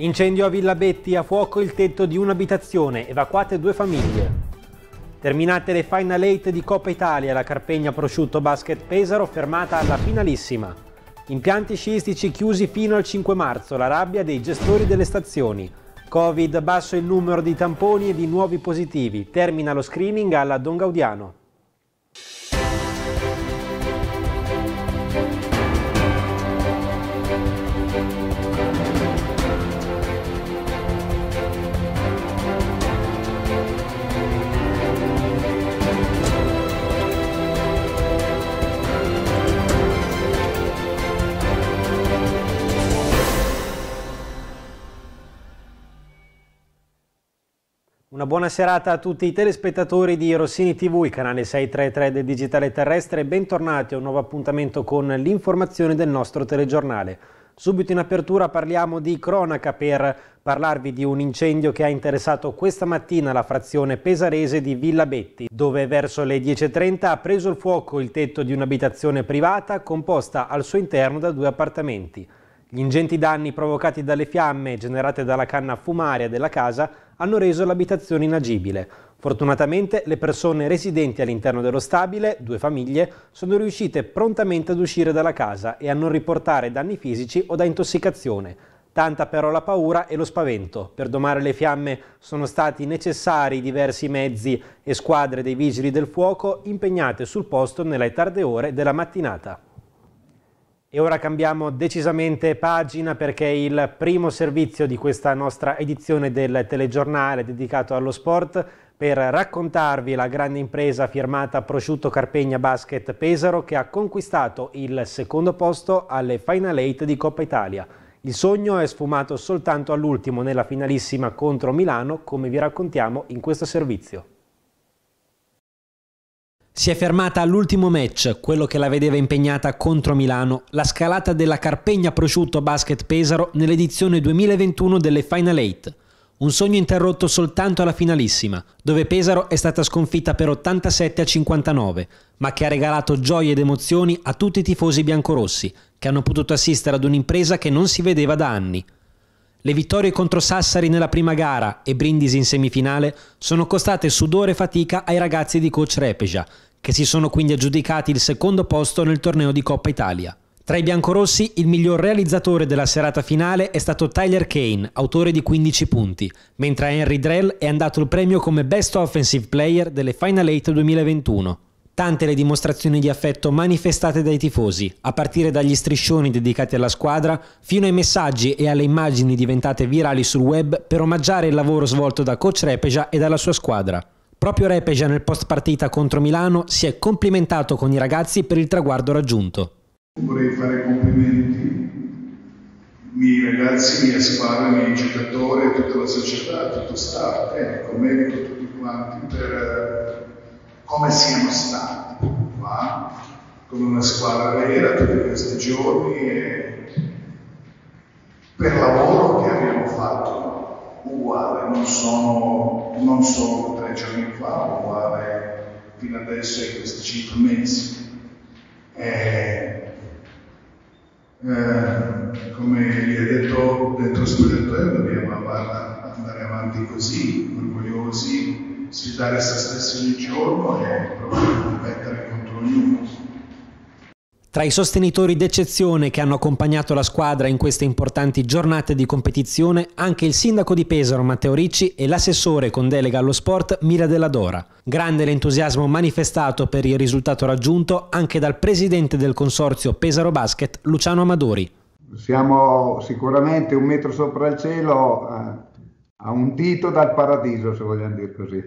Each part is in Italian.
Incendio a Villa Betti, a fuoco il tetto di un'abitazione, evacuate due famiglie. Terminate le Final 8 di Coppa Italia, la Carpegna Prosciutto Basket Pesaro fermata alla finalissima. Impianti sciistici chiusi fino al 5 marzo, la rabbia dei gestori delle stazioni. Covid, basso il numero di tamponi e di nuovi positivi. Termina lo screening alla Don Gaudiano. Una buona serata a tutti i telespettatori di Rossini TV, il canale 633 del Digitale Terrestre. Bentornati a un nuovo appuntamento con l'informazione del nostro telegiornale. Subito in apertura parliamo di cronaca per parlarvi di un incendio che ha interessato questa mattina la frazione pesarese di Villa Betti, dove verso le 10.30 ha preso il fuoco il tetto di un'abitazione privata composta al suo interno da due appartamenti. Gli ingenti danni provocati dalle fiamme generate dalla canna fumaria della casa hanno reso l'abitazione inagibile. Fortunatamente le persone residenti all'interno dello stabile, due famiglie, sono riuscite prontamente ad uscire dalla casa e a non riportare danni fisici o da intossicazione. Tanta però la paura e lo spavento. Per domare le fiamme sono stati necessari diversi mezzi e squadre dei vigili del fuoco impegnate sul posto nelle tarde ore della mattinata. E ora cambiamo decisamente pagina perché il primo servizio di questa nostra edizione del telegiornale dedicato allo sport per raccontarvi la grande impresa firmata Prosciutto Carpegna Basket Pesaro che ha conquistato il secondo posto alle Final Eight di Coppa Italia. Il sogno è sfumato soltanto all'ultimo nella finalissima contro Milano come vi raccontiamo in questo servizio. Si è fermata all'ultimo match, quello che la vedeva impegnata contro Milano, la scalata della Carpegna Prosciutto Basket Pesaro nell'edizione 2021 delle Final Eight. Un sogno interrotto soltanto alla finalissima, dove Pesaro è stata sconfitta per 87 a 59, ma che ha regalato gioie ed emozioni a tutti i tifosi biancorossi, che hanno potuto assistere ad un'impresa che non si vedeva da anni. Le vittorie contro Sassari nella prima gara e Brindisi in semifinale sono costate sudore e fatica ai ragazzi di coach Repeja, che si sono quindi aggiudicati il secondo posto nel torneo di Coppa Italia. Tra i biancorossi, il miglior realizzatore della serata finale è stato Tyler Kane, autore di 15 punti, mentre a Henry Drell è andato il premio come Best Offensive Player delle Final Eight 2021. Tante le dimostrazioni di affetto manifestate dai tifosi, a partire dagli striscioni dedicati alla squadra, fino ai messaggi e alle immagini diventate virali sul web per omaggiare il lavoro svolto da Coach Repeja e dalla sua squadra. Proprio Repeja nel post partita contro Milano si è complimentato con i ragazzi per il traguardo raggiunto. Vorrei fare complimenti ai ragazzi, mia squadra, ai miei giocatori, tutta la società, ecco, a tutto il staff, tecnico, eh, medico, tutti quanti per eh, come siamo stati qua, come una squadra vera tutti questi giorni e per lavoro che abbiamo fatto uguale, non sono, non sono giorni fa o pare eh, fino adesso in questi cinque mesi. E, eh, eh, come gli ha detto dentro Spogliatoio dobbiamo andare avanti così, orgogliosi, sfidare se stessi ogni giorno e provare a competere contro ognuno. Tra i sostenitori d'eccezione che hanno accompagnato la squadra in queste importanti giornate di competizione anche il sindaco di Pesaro Matteo Ricci e l'assessore con delega allo sport Mira Della Dora. Grande l'entusiasmo manifestato per il risultato raggiunto anche dal presidente del consorzio Pesaro Basket Luciano Amadori. Siamo sicuramente un metro sopra il cielo, eh, a un dito dal paradiso se vogliamo dire così.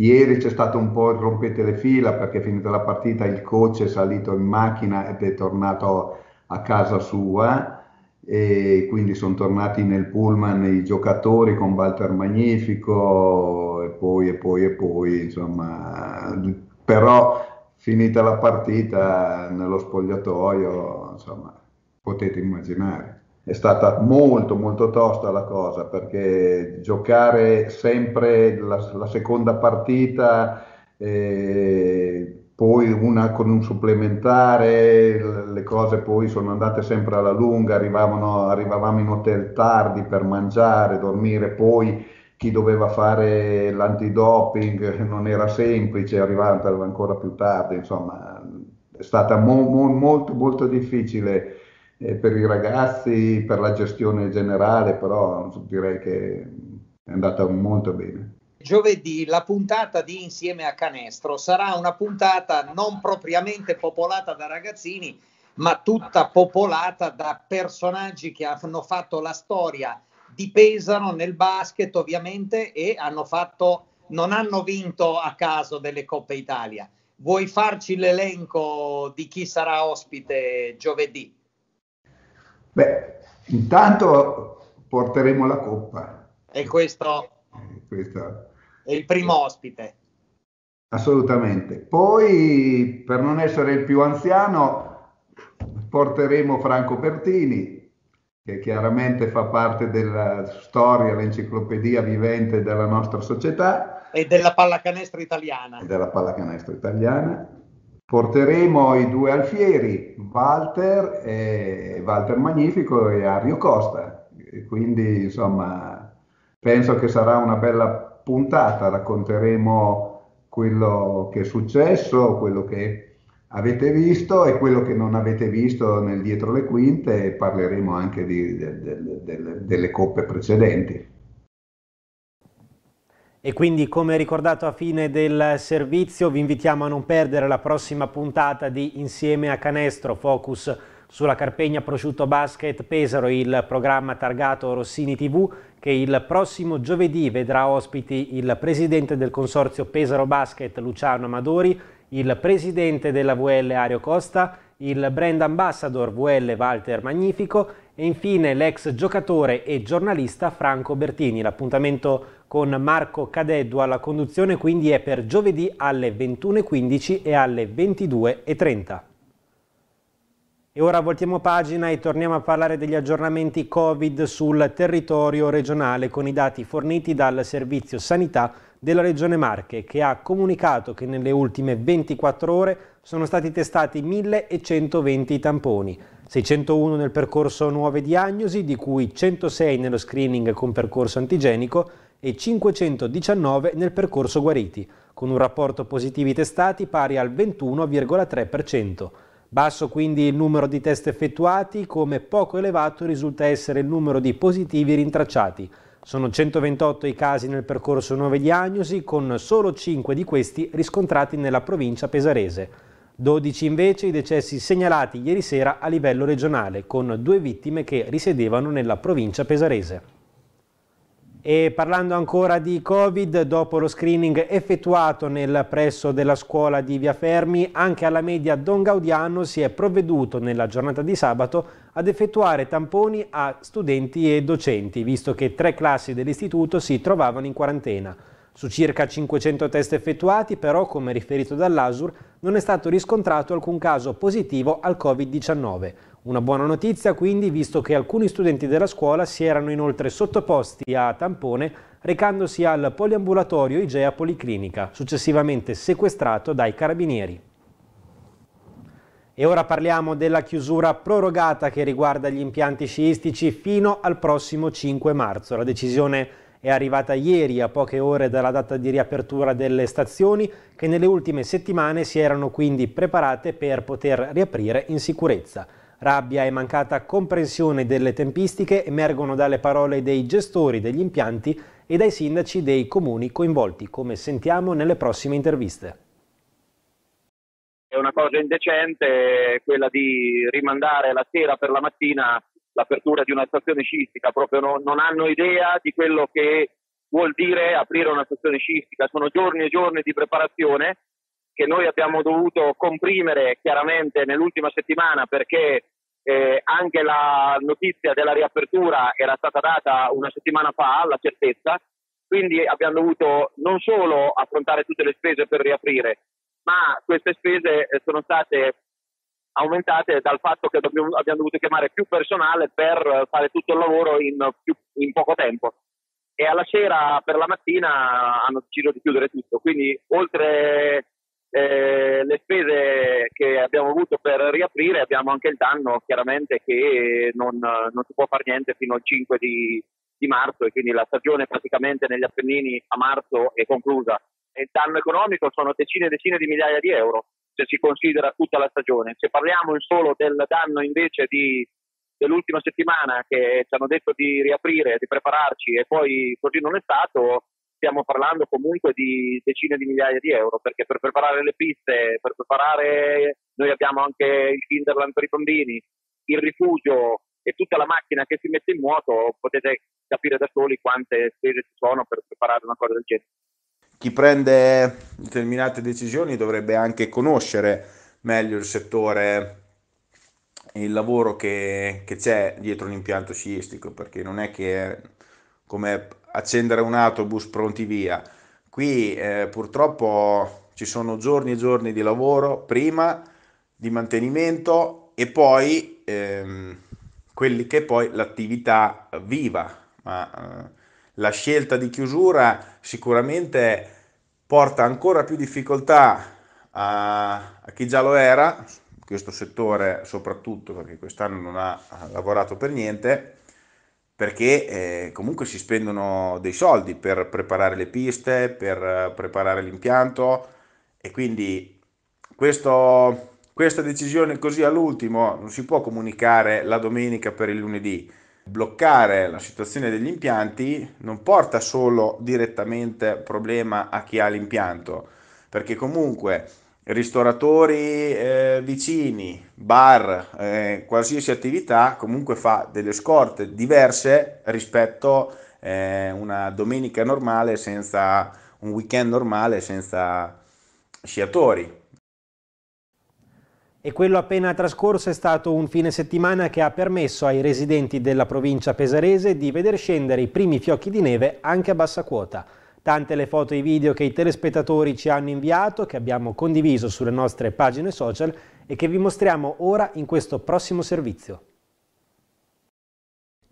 Ieri c'è stato un po' il rompete le fila perché finita la partita il coach è salito in macchina ed è tornato a casa sua e quindi sono tornati nel pullman i giocatori con Walter Magnifico e poi e poi e poi insomma però finita la partita nello spogliatoio insomma potete immaginare è stata molto molto tosta la cosa perché giocare sempre la, la seconda partita eh, poi una con un supplementare, le cose poi sono andate sempre alla lunga, arrivavamo in hotel tardi per mangiare, dormire, poi chi doveva fare l'antidoping non era semplice, arrivava ancora più tardi, insomma è stata mo- mo- molto molto difficile eh, per i ragazzi, per la gestione generale, però direi che è andata molto bene. Giovedì la puntata di Insieme a Canestro sarà una puntata non propriamente popolata da ragazzini, ma tutta popolata da personaggi che hanno fatto la storia di Pesaro nel basket ovviamente e hanno fatto, non hanno vinto a caso delle Coppe Italia. Vuoi farci l'elenco di chi sarà ospite giovedì? Beh, intanto porteremo la coppa. E questo, eh, questo è il primo ospite. Assolutamente. Poi, per non essere il più anziano, porteremo Franco Bertini, che chiaramente fa parte della storia, l'enciclopedia vivente della nostra società. E della pallacanestro italiana. E della pallacanestro italiana. Porteremo i due alfieri, Walter, e, Walter Magnifico e Ario Costa. quindi, insomma, penso che sarà una bella puntata. Racconteremo quello che è successo, quello che avete visto e quello che non avete visto nel dietro le quinte e parleremo anche di, de, de, de, delle coppe precedenti. E quindi, come ricordato a fine del servizio, vi invitiamo a non perdere la prossima puntata di Insieme a Canestro, focus sulla Carpegna Prosciutto Basket Pesaro, il programma targato Rossini TV, che il prossimo giovedì vedrà ospiti il presidente del consorzio Pesaro Basket Luciano Amadori, il presidente della VL Ario Costa, il brand ambassador VL Walter Magnifico e infine l'ex giocatore e giornalista Franco Bertini. L'appuntamento è con Marco Cadeddu alla conduzione, quindi è per giovedì alle 21.15 e alle 22.30. E ora voltiamo pagina e torniamo a parlare degli aggiornamenti Covid sul territorio regionale con i dati forniti dal Servizio Sanità della Regione Marche che ha comunicato che nelle ultime 24 ore sono stati testati 1120 tamponi, 601 nel percorso nuove diagnosi di cui 106 nello screening con percorso antigenico e 519 nel percorso guariti, con un rapporto positivi testati pari al 21,3%. Basso quindi il numero di test effettuati, come poco elevato risulta essere il numero di positivi rintracciati. Sono 128 i casi nel percorso nuove diagnosi, con solo 5 di questi riscontrati nella provincia pesarese. 12 invece i decessi segnalati ieri sera a livello regionale, con due vittime che risiedevano nella provincia pesarese. E parlando ancora di Covid, dopo lo screening effettuato nel presso della scuola di Via Fermi, anche alla media Don Gaudiano si è provveduto nella giornata di sabato ad effettuare tamponi a studenti e docenti, visto che tre classi dell'istituto si trovavano in quarantena. Su circa 500 test effettuati, però, come riferito dall'ASUR, non è stato riscontrato alcun caso positivo al Covid-19. Una buona notizia quindi, visto che alcuni studenti della scuola si erano inoltre sottoposti a tampone recandosi al poliambulatorio Igea Policlinica, successivamente sequestrato dai carabinieri. E ora parliamo della chiusura prorogata che riguarda gli impianti sciistici fino al prossimo 5 marzo. La decisione è arrivata ieri a poche ore dalla data di riapertura delle stazioni che nelle ultime settimane si erano quindi preparate per poter riaprire in sicurezza. Rabbia e mancata comprensione delle tempistiche emergono dalle parole dei gestori degli impianti e dai sindaci dei comuni coinvolti, come sentiamo nelle prossime interviste. È una cosa indecente quella di rimandare la sera per la mattina l'apertura di una stazione sciistica, proprio non, non hanno idea di quello che vuol dire aprire una stazione sciistica, sono giorni e giorni di preparazione che noi abbiamo dovuto comprimere chiaramente nell'ultima settimana perché eh, anche la notizia della riapertura era stata data una settimana fa, la certezza, quindi abbiamo dovuto non solo affrontare tutte le spese per riaprire, ma queste spese eh, sono state aumentate dal fatto che dobbiamo, abbiamo dovuto chiamare più personale per fare tutto il lavoro in, più, in poco tempo e alla sera per la mattina hanno deciso di chiudere tutto quindi oltre eh, le spese che abbiamo avuto per riaprire abbiamo anche il danno chiaramente che non, non si può fare niente fino al 5 di, di marzo e quindi la stagione praticamente negli Appennini a marzo è conclusa. Il danno economico sono decine e decine di migliaia di euro se si considera tutta la stagione. Se parliamo solo del danno invece di, dell'ultima settimana che ci hanno detto di riaprire, di prepararci e poi così non è stato, stiamo parlando comunque di decine di migliaia di euro perché per preparare le piste, per preparare noi abbiamo anche il Kinderland per i bambini, il rifugio e tutta la macchina che si mette in moto, potete capire da soli quante spese ci sono per preparare una cosa del genere chi prende determinate decisioni dovrebbe anche conoscere meglio il settore e il lavoro che, che c'è dietro un impianto sciistico, perché non è che è come accendere un autobus pronti via. Qui eh, purtroppo ci sono giorni e giorni di lavoro prima, di mantenimento e poi ehm, quelli che poi l'attività viva, ma eh, la scelta di chiusura sicuramente porta ancora più difficoltà a, a chi già lo era, questo settore soprattutto perché quest'anno non ha lavorato per niente, perché eh, comunque si spendono dei soldi per preparare le piste, per preparare l'impianto e quindi questo, questa decisione così all'ultimo non si può comunicare la domenica per il lunedì, bloccare la situazione degli impianti non porta solo direttamente problema a chi ha l'impianto, perché comunque ristoratori eh, vicini, bar, eh, qualsiasi attività comunque fa delle scorte diverse rispetto a eh, una domenica normale senza un weekend normale senza sciatori. E quello appena trascorso è stato un fine settimana che ha permesso ai residenti della provincia pesarese di veder scendere i primi fiocchi di neve anche a bassa quota. Tante le foto e i video che i telespettatori ci hanno inviato, che abbiamo condiviso sulle nostre pagine social e che vi mostriamo ora in questo prossimo servizio.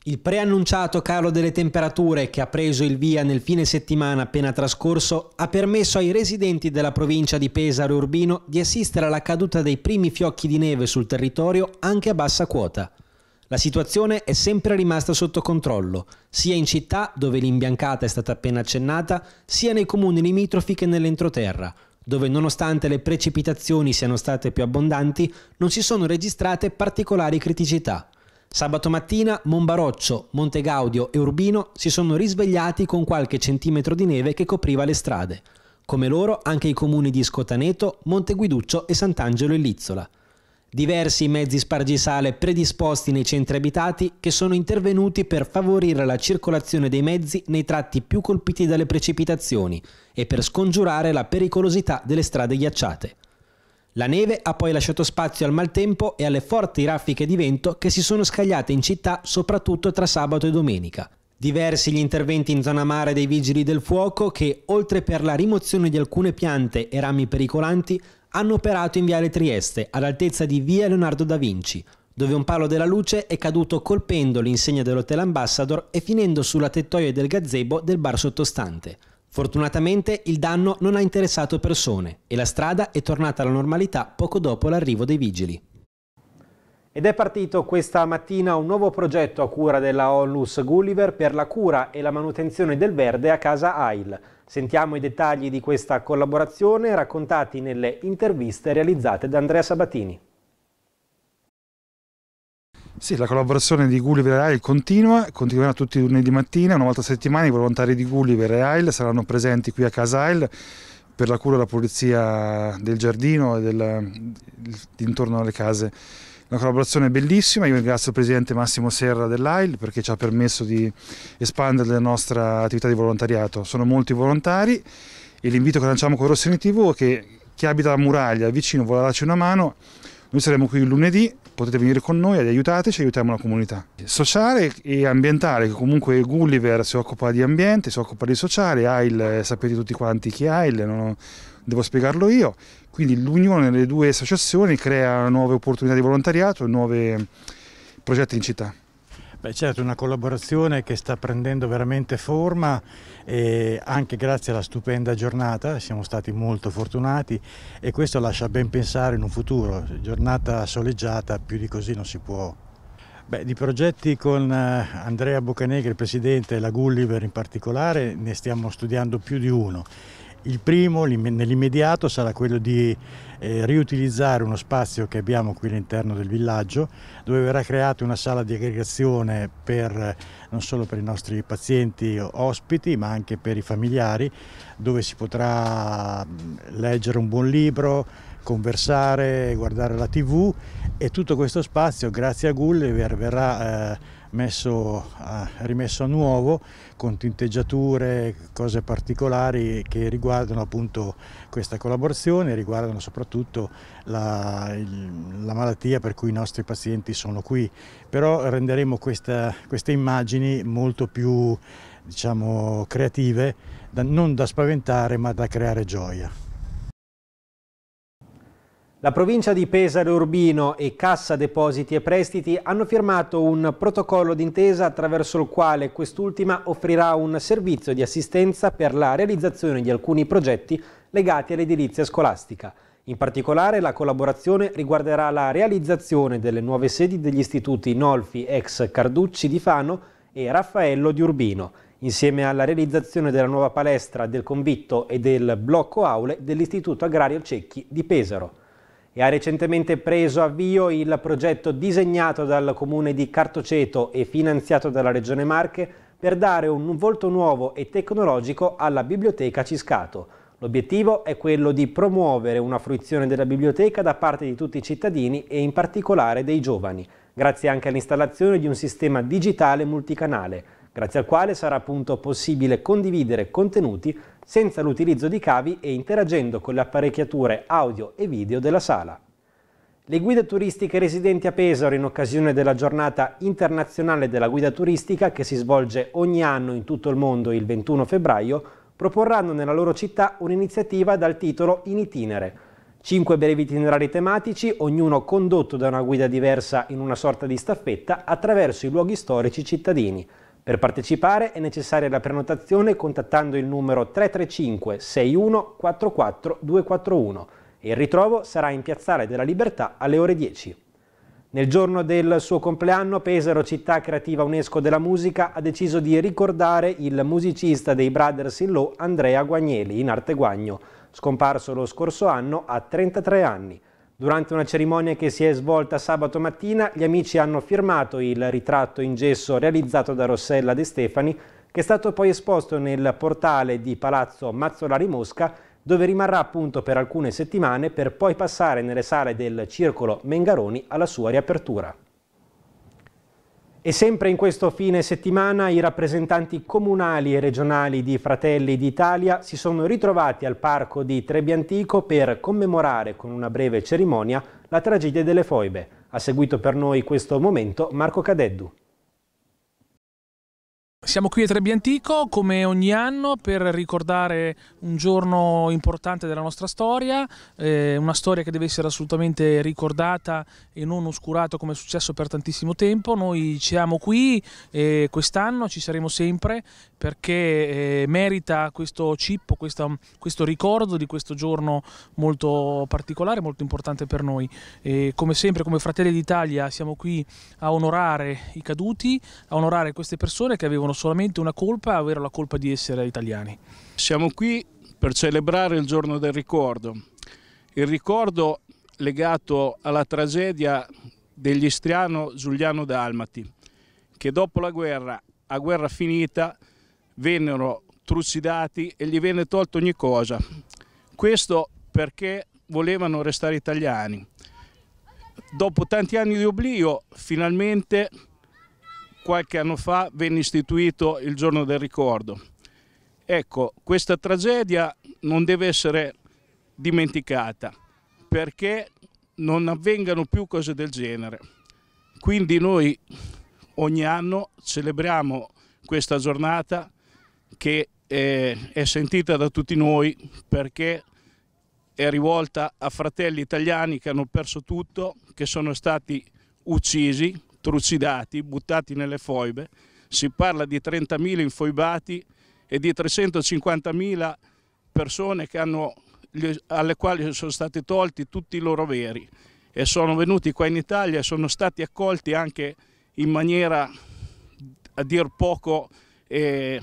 Il preannunciato calo delle temperature che ha preso il via nel fine settimana appena trascorso ha permesso ai residenti della provincia di Pesaro Urbino di assistere alla caduta dei primi fiocchi di neve sul territorio anche a bassa quota. La situazione è sempre rimasta sotto controllo, sia in città, dove l'imbiancata è stata appena accennata, sia nei comuni limitrofi che nell'entroterra, dove nonostante le precipitazioni siano state più abbondanti, non si sono registrate particolari criticità. Sabato mattina Monbaroccio, Monte Gaudio e Urbino si sono risvegliati con qualche centimetro di neve che copriva le strade. Come loro anche i comuni di Scotaneto, Monte Guiduccio e Sant'Angelo e Lizzola. Diversi mezzi spargisale predisposti nei centri abitati che sono intervenuti per favorire la circolazione dei mezzi nei tratti più colpiti dalle precipitazioni e per scongiurare la pericolosità delle strade ghiacciate. La neve ha poi lasciato spazio al maltempo e alle forti raffiche di vento che si sono scagliate in città soprattutto tra sabato e domenica. Diversi gli interventi in zona mare dei vigili del fuoco che, oltre per la rimozione di alcune piante e rami pericolanti, hanno operato in Viale Trieste, all'altezza di Via Leonardo da Vinci, dove un palo della luce è caduto colpendo l'insegna dell'Hotel Ambassador e finendo sulla tettoia del gazebo del bar sottostante. Fortunatamente il danno non ha interessato persone e la strada è tornata alla normalità poco dopo l'arrivo dei vigili. Ed è partito questa mattina un nuovo progetto a cura della Onlus Gulliver per la cura e la manutenzione del verde a casa AIL. Sentiamo i dettagli di questa collaborazione raccontati nelle interviste realizzate da Andrea Sabatini. Sì, la collaborazione di Gulliver e Ail continua, continuerà tutti i lunedì mattina, una volta a settimana i volontari di Gulliver e Ail saranno presenti qui a Casail per la cura e la pulizia del giardino e del, intorno alle case. Una collaborazione bellissima, io ringrazio il presidente Massimo Serra dell'AIL perché ci ha permesso di espandere la nostra attività di volontariato. Sono molti volontari e l'invito che lanciamo con Rossini TV è che chi abita la Muraglia vicino vuole darci una mano noi saremo qui il lunedì, potete venire con noi, aiutateci, aiutiamo la comunità. Sociale e ambientale, che comunque Gulliver si occupa di ambiente, si occupa di sociale, AIL, eh, sapete tutti quanti chi è AIL, non devo spiegarlo io. Quindi l'unione delle due associazioni crea nuove opportunità di volontariato e nuovi eh, progetti in città. Beh certo, una collaborazione che sta prendendo veramente forma e anche grazie alla stupenda giornata siamo stati molto fortunati e questo lascia ben pensare in un futuro, giornata soleggiata più di così non si può. Beh, di progetti con eh, Andrea Boccanegri, il presidente, e la Gulliver in particolare, ne stiamo studiando più di uno il primo nell'immediato sarà quello di eh, riutilizzare uno spazio che abbiamo qui all'interno del villaggio dove verrà creata una sala di aggregazione per, eh, non solo per i nostri pazienti ospiti ma anche per i familiari dove si potrà leggere un buon libro, conversare, guardare la tv e tutto questo spazio grazie a Gulliver verrà eh, messo, rimesso a nuovo con tinteggiature, cose particolari che riguardano appunto questa collaborazione, riguardano soprattutto la, la malattia per cui i nostri pazienti sono qui, però renderemo questa, queste immagini molto più diciamo, creative, da, non da spaventare ma da creare gioia. La provincia di Pesaro Urbino e Cassa Depositi e Prestiti hanno firmato un protocollo d'intesa attraverso il quale quest'ultima offrirà un servizio di assistenza per la realizzazione di alcuni progetti legati all'edilizia scolastica. In particolare la collaborazione riguarderà la realizzazione delle nuove sedi degli istituti Nolfi ex Carducci di Fano e Raffaello di Urbino, insieme alla realizzazione della nuova palestra del convitto e del blocco aule dell'Istituto Agrario Cecchi di Pesaro e ha recentemente preso avvio il progetto disegnato dal comune di Cartoceto e finanziato dalla Regione Marche per dare un volto nuovo e tecnologico alla biblioteca Ciscato. L'obiettivo è quello di promuovere una fruizione della biblioteca da parte di tutti i cittadini e in particolare dei giovani, grazie anche all'installazione di un sistema digitale multicanale, grazie al quale sarà appunto possibile condividere contenuti senza l'utilizzo di cavi e interagendo con le apparecchiature audio e video della sala. Le guide turistiche residenti a Pesaro in occasione della giornata internazionale della guida turistica che si svolge ogni anno in tutto il mondo il 21 febbraio proporranno nella loro città un'iniziativa dal titolo In itinere. Cinque brevi itinerari tematici, ognuno condotto da una guida diversa in una sorta di staffetta attraverso i luoghi storici cittadini. Per partecipare è necessaria la prenotazione contattando il numero 335 61 44 241 e il ritrovo sarà in Piazzale della Libertà alle ore 10. Nel giorno del suo compleanno Pesaro, città creativa UNESCO della musica, ha deciso di ricordare il musicista dei Brothers in Law Andrea Guagneli, in arte Guagno, scomparso lo scorso anno a 33 anni. Durante una cerimonia che si è svolta sabato mattina, gli amici hanno firmato il ritratto in gesso realizzato da Rossella De Stefani, che è stato poi esposto nel portale di Palazzo Mazzolari Mosca, dove rimarrà appunto per alcune settimane per poi passare nelle sale del Circolo Mengaroni alla sua riapertura. E sempre in questo fine settimana i rappresentanti comunali e regionali di Fratelli d'Italia si sono ritrovati al parco di Trebi per commemorare con una breve cerimonia la tragedia delle foibe. Ha seguito per noi questo momento Marco Cadeddu. Siamo qui a Trebbi Antico come ogni anno per ricordare un giorno importante della nostra storia, eh, una storia che deve essere assolutamente ricordata e non oscurata come è successo per tantissimo tempo. Noi siamo qui e eh, quest'anno ci saremo sempre perché eh, merita questo cippo, questo, questo, ricordo di questo giorno molto particolare, molto importante per noi. E come sempre come Fratelli d'Italia siamo qui a onorare i caduti, a onorare queste persone che avevano solamente una colpa, ovvero la colpa di essere italiani. Siamo qui per celebrare il giorno del ricordo, il ricordo legato alla tragedia degli Istriano Giuliano Dalmati, che dopo la guerra, a guerra finita, vennero trucidati e gli venne tolto ogni cosa. Questo perché volevano restare italiani. Dopo tanti anni di oblio, finalmente qualche anno fa venne istituito il giorno del ricordo. Ecco, questa tragedia non deve essere dimenticata perché non avvengano più cose del genere. Quindi noi ogni anno celebriamo questa giornata che eh, è sentita da tutti noi perché è rivolta a fratelli italiani che hanno perso tutto, che sono stati uccisi trucidati, buttati nelle foibe, si parla di 30.000 infoibati e di 350.000 persone hanno, alle quali sono stati tolti tutti i loro veri e sono venuti qua in Italia e sono stati accolti anche in maniera a dir poco eh,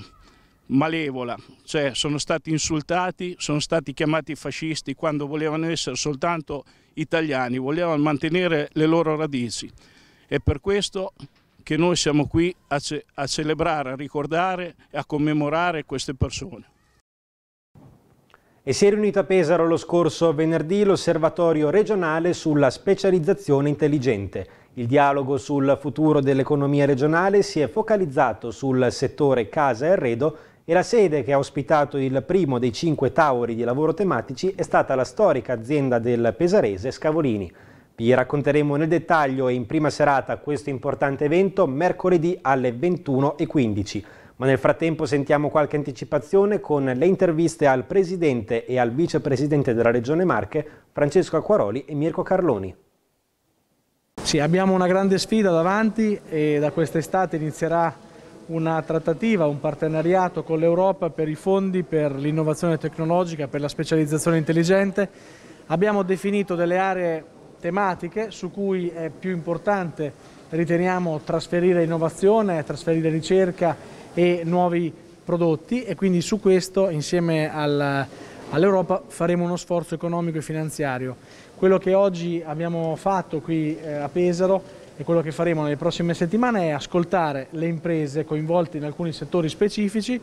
malevola, cioè sono stati insultati, sono stati chiamati fascisti quando volevano essere soltanto italiani, volevano mantenere le loro radici. È per questo che noi siamo qui a, ce a celebrare, a ricordare e a commemorare queste persone. E si è riunito a Pesaro lo scorso venerdì l'osservatorio regionale sulla specializzazione intelligente. Il dialogo sul futuro dell'economia regionale si è focalizzato sul settore casa e arredo e la sede che ha ospitato il primo dei cinque tauri di lavoro tematici è stata la storica azienda del pesarese Scavolini. Vi racconteremo nel dettaglio e in prima serata questo importante evento mercoledì alle 21.15. Ma nel frattempo sentiamo qualche anticipazione con le interviste al Presidente e al Vicepresidente della Regione Marche, Francesco Acquaroli e Mirko Carloni. Sì, abbiamo una grande sfida davanti e da quest'estate inizierà una trattativa, un partenariato con l'Europa per i fondi per l'innovazione tecnologica, per la specializzazione intelligente. Abbiamo definito delle aree tematiche su cui è più importante, riteniamo, trasferire innovazione, trasferire ricerca e nuovi prodotti e quindi su questo insieme al, all'Europa faremo uno sforzo economico e finanziario. Quello che oggi abbiamo fatto qui eh, a Pesaro e quello che faremo nelle prossime settimane è ascoltare le imprese coinvolte in alcuni settori specifici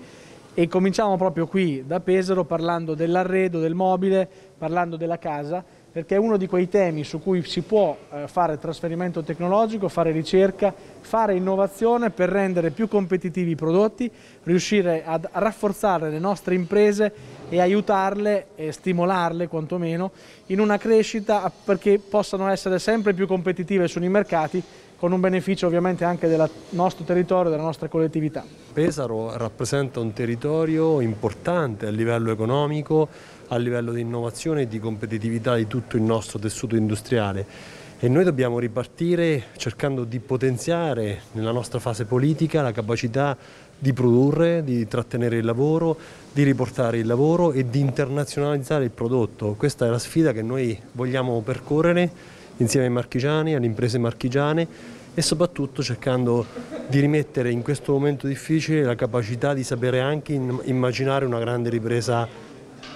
e cominciamo proprio qui da Pesaro parlando dell'arredo, del mobile, parlando della casa perché è uno di quei temi su cui si può eh, fare trasferimento tecnologico, fare ricerca, fare innovazione per rendere più competitivi i prodotti, riuscire a rafforzare le nostre imprese e aiutarle e stimolarle quantomeno in una crescita perché possano essere sempre più competitive sui mercati con un beneficio ovviamente anche del nostro territorio, della nostra collettività. Pesaro rappresenta un territorio importante a livello economico, a livello di innovazione e di competitività di tutto il nostro tessuto industriale e noi dobbiamo ripartire cercando di potenziare nella nostra fase politica la capacità di produrre, di trattenere il lavoro, di riportare il lavoro e di internazionalizzare il prodotto. Questa è la sfida che noi vogliamo percorrere insieme ai marchigiani, alle imprese marchigiane e soprattutto cercando di rimettere in questo momento difficile la capacità di sapere anche immaginare una grande ripresa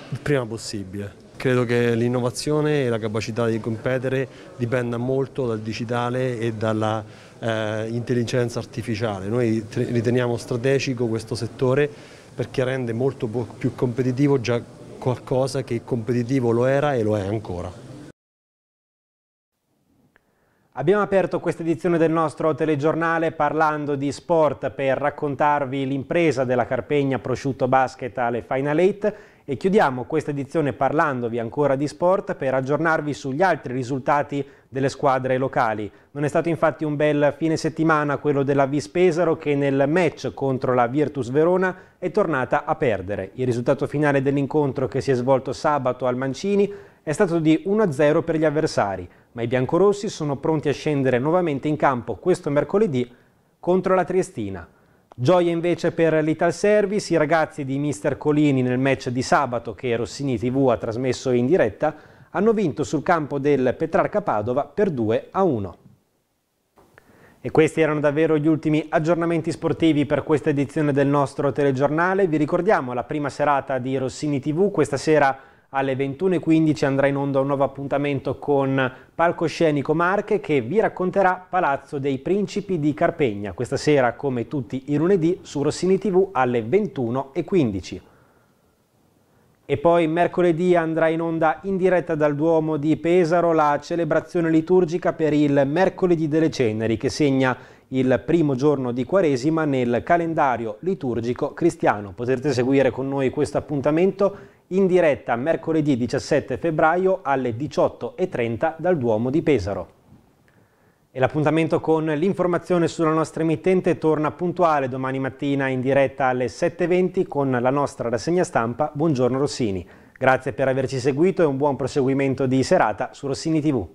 il prima possibile. Credo che l'innovazione e la capacità di competere dipenda molto dal digitale e dall'intelligenza eh, artificiale. Noi riteniamo strategico questo settore perché rende molto più competitivo già qualcosa che competitivo lo era e lo è ancora. Abbiamo aperto questa edizione del nostro telegiornale parlando di sport per raccontarvi l'impresa della Carpegna Prosciutto Basket alle Final Eight e chiudiamo questa edizione parlandovi ancora di sport per aggiornarvi sugli altri risultati delle squadre locali. Non è stato infatti un bel fine settimana quello della Vispesaro che nel match contro la Virtus Verona è tornata a perdere. Il risultato finale dell'incontro che si è svolto sabato al Mancini è stato di 1-0 per gli avversari ma i biancorossi sono pronti a scendere nuovamente in campo questo mercoledì contro la Triestina. Gioia invece per l'Ital Service, i ragazzi di Mister Colini nel match di sabato che Rossini TV ha trasmesso in diretta hanno vinto sul campo del Petrarca Padova per 2 a 1. E questi erano davvero gli ultimi aggiornamenti sportivi per questa edizione del nostro telegiornale. Vi ricordiamo la prima serata di Rossini TV, questa sera alle 21.15 andrà in onda un nuovo appuntamento con Palcoscenico Marche che vi racconterà Palazzo dei Principi di Carpegna, questa sera come tutti i lunedì su Rossini TV alle 21.15. E poi mercoledì andrà in onda in diretta dal Duomo di Pesaro la celebrazione liturgica per il mercoledì delle ceneri che segna il primo giorno di Quaresima nel calendario liturgico cristiano. Potrete seguire con noi questo appuntamento in diretta mercoledì 17 febbraio alle 18.30 dal Duomo di Pesaro. E l'appuntamento con l'informazione sulla nostra emittente torna puntuale domani mattina in diretta alle 7.20 con la nostra rassegna stampa Buongiorno Rossini. Grazie per averci seguito e un buon proseguimento di serata su Rossini TV.